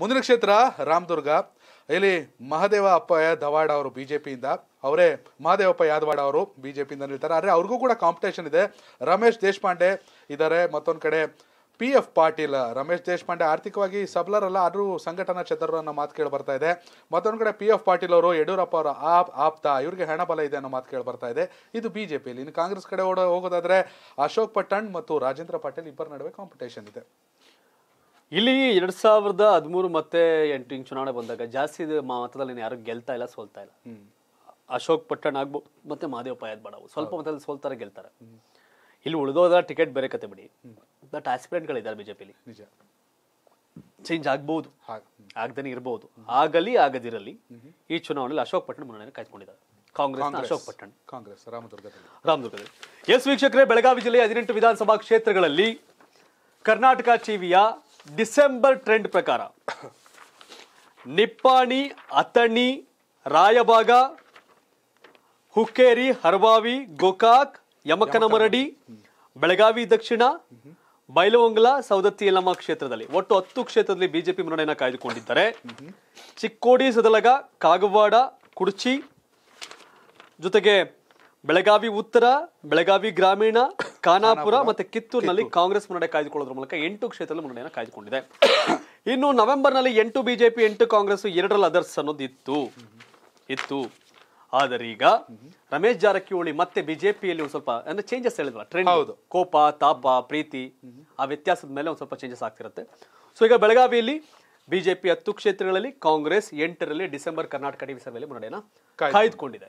ಮುಂದಿನ ಕ್ಷೇತ್ರ ರಾಮದುರ್ಗ ಇಲ್ಲಿ ಮಹದೇವ ಅಪ್ಪಯ್ಯ ದವಾಡ ಅವರು ಬಿ ಜೆ ಪಿಯಿಂದ ಅವರೇ ಮಹಾದೇವಪ್ಪ ಯಾದವಾಡ ಅವರು ಬಿ ಜೆ ಪಿಯಿಂದ ನಿಲ್ತಾರೆ ಆದರೆ ಅವ್ರಿಗೂ ಕೂಡ ಕಾಂಪಿಟೇಷನ್ ಇದೆ ರಮೇಶ್ ದೇಶಪಾಂಡೆ ಇದ್ದಾರೆ ಮತ್ತೊಂದು ಕಡೆ ಪಿ ಎಫ್ ಪಾಟೀಲ್ ರಮೇಶ್ ದೇಶಪಾಂಡೆ ಆರ್ಥಿಕವಾಗಿ ಸಬಲರಲ್ಲ ಆದರೂ ಸಂಘಟನಾ ಚತುರ ಅನ್ನೋ ಮಾತು ಕೇಳಿ ಬರ್ತಾ ಇದೆ ಮತ್ತೊಂದು ಕಡೆ ಪಿ ಎಫ್ ಪಾಟೀಲ್ ಅವರು ಯಡಿಯೂರಪ್ಪ ಅವರ ಆಪ್ ಆಪ್ತ ಇವರಿಗೆ ಹಣ ಬಲ ಇದೆ ಅನ್ನೋ ಮಾತು ಕೇಳಿ ಬರ್ತಾ ಇದೆ ಇದು ಬಿ ಜೆ ಪಿಯಲ್ಲಿ ಇನ್ನು ಕಾಂಗ್ರೆಸ್ ಕಡೆ ಓಡ ಹೋಗೋದಾದರೆ ಅಶೋಕ್ ಪಟ್ಟಣ್ ಮತ್ತು ರಾಜೇಂದ್ರ ಪಾಟೀಲ್ ಇಬ್ಬರ ನಡುವೆ ಕಾಂಪಿಟೇಷನ್ ಇದೆ ಇಲ್ಲಿ ಎರಡ್ ಸಾವಿರದ ಹದಿಮೂರು ಮತ್ತೆ ಎಂಟು ಚುನಾವಣೆ ಬಂದಾಗ ಜಾಸ್ತಿ ಮತದಲ್ಲಿ ಯಾರು ಗೆಲ್ತಾ ಇಲ್ಲ ಸೋಲ್ತಾ ಇಲ್ಲ ಅಶೋಕ್ ಪಟ್ಟಣ ಆಗ್ಬೋದು ಮತ್ತೆ ಮಹದೇವ್ ಬಾಡವು ಸ್ವಲ್ಪ ಮತದಲ್ಲಿ ಸೋಲ್ತಾರೆ ಗೆಲ್ತಾರೆ ಇಲ್ಲಿ ಉಳಿದೋದ ಟಿಕೆಟ್ ಬೇರೆ ಕತೆ ಬಿಡಿ ಬಟ್ ಆಸ್ಪಿರೆಂಟ್ಗಳಿದ್ದಾರೆ ಬಿಜೆಪಿಲಿ ಚೇಂಜ್ ಆಗ್ಬಹುದು ಆಗದೇ ಇರಬಹುದು ಆಗಲಿ ಆಗದಿರಲಿ ಈ ಚುನಾವಣೆಯಲ್ಲಿ ಅಶೋಕ್ ಪಟ್ಟಣ ಮುನ್ನಡೆ ಕಾಯ್ದುಕೊಂಡಿದ್ದಾರೆ ಕಾಂಗ್ರೆಸ್ ಅಶೋಕ್ ಪಟ್ಟಣ ಕಾಂಗ್ರೆಸ್ ರಾಮದುರ್ಗದಲ್ಲಿ ರಾಮದುರ್ಗದಲ್ಲಿ ಎಸ್ ವೀಕ್ಷಕರೇ ಬೆಳಗಾವಿ ಜಿಲ್ಲೆಯ ಹದಿನೆಂಟು ವಿಧಾನಸಭಾ ಕ್ಷೇತ್ರಗಳಲ್ಲಿ ಕರ್ನಾಟಕ ಟಿವಿಯ ಡಿಸೆಂಬರ್ ಟ್ರೆಂಡ್ ಪ್ರಕಾರ ನಿಪ್ಪಾಣಿ ಅಥಣಿ ರಾಯಭಾಗ ಹುಕ್ಕೇರಿ ಹರವಾವಿ ಗೋಕಾಕ್ ಯಮಕನಮರಡಿ ಬೆಳಗಾವಿ ದಕ್ಷಿಣ ಬೈಲವಂಗ್ಲ ಸೌದತ್ತಿ ಯಲಮ್ಮ ಕ್ಷೇತ್ರದಲ್ಲಿ ಒಟ್ಟು ಹತ್ತು ಕ್ಷೇತ್ರದಲ್ಲಿ ಬಿಜೆಪಿ ಮುನ್ನಡೆಯನ್ನು ಕಾಯ್ದುಕೊಂಡಿದ್ದಾರೆ ಚಿಕ್ಕೋಡಿ ಸದಲಗ ಕಾಗವಾಡ ಕುರ್ಚಿ ಜೊತೆಗೆ ಬೆಳಗಾವಿ ಉತ್ತರ ಬೆಳಗಾವಿ ಗ್ರಾಮೀಣ ಖಾನಾಪುರ ಮತ್ತೆ ಕಿತ್ತೂರಿನಲ್ಲಿ ಕಾಂಗ್ರೆಸ್ ಮುನ್ನಡೆ ಕಾಯ್ದುಕೊಳ್ಳೋದ್ರ ಮೂಲಕ ಎಂಟು ಕ್ಷೇತ್ರದಲ್ಲಿ ಮುನ್ನಡೆಯನ್ನು ಕಾಯ್ದುಕೊಂಡಿದೆ ಇನ್ನು ನವೆಂಬರ್ನಲ್ಲಿ ಎಂಟು ಬಿಜೆಪಿ ಎಂಟು ಕಾಂಗ್ರೆಸ್ ಎರಡರಲ್ಲಿ ಅದರ್ಸ್ ಅನ್ನೋದು ಇತ್ತು ಇತ್ತು ಆದರೀಗ ರಮೇಶ್ ಜಾರಕಿಹೊಳಿ ಮತ್ತೆ ಬಿಜೆಪಿಯಲ್ಲಿ ಒಂದು ಸ್ವಲ್ಪ ಅಂದ್ರೆ ಚೇಂಜಸ್ ಹೇಳಿದ್ವಲ್ಲ ಟ್ರೆಂಡ್ ಹೌದು ಕೋಪ ತಾಪ ಪ್ರೀತಿ ಆ ವ್ಯತ್ಯಾಸದ ಮೇಲೆ ಒಂದು ಸ್ವಲ್ಪ ಚೇಂಜಸ್ ಆಗ್ತಿರುತ್ತೆ ಸೊ ಈಗ ಬೆಳಗಾವಿಯಲ್ಲಿ ಬಿಜೆಪಿ ಹತ್ತು ಕ್ಷೇತ್ರಗಳಲ್ಲಿ ಕಾಂಗ್ರೆಸ್ ಎಂಟರಲ್ಲಿ ಡಿಸೆಂಬರ್ ಕರ್ನಾಟಕ ಟಿವಿ ಸಭೆಯಲ್ಲಿ ಮುನ್ನಡೆಯನ್ನು ಕಾಯ್ದುಕೊಂಡಿದೆ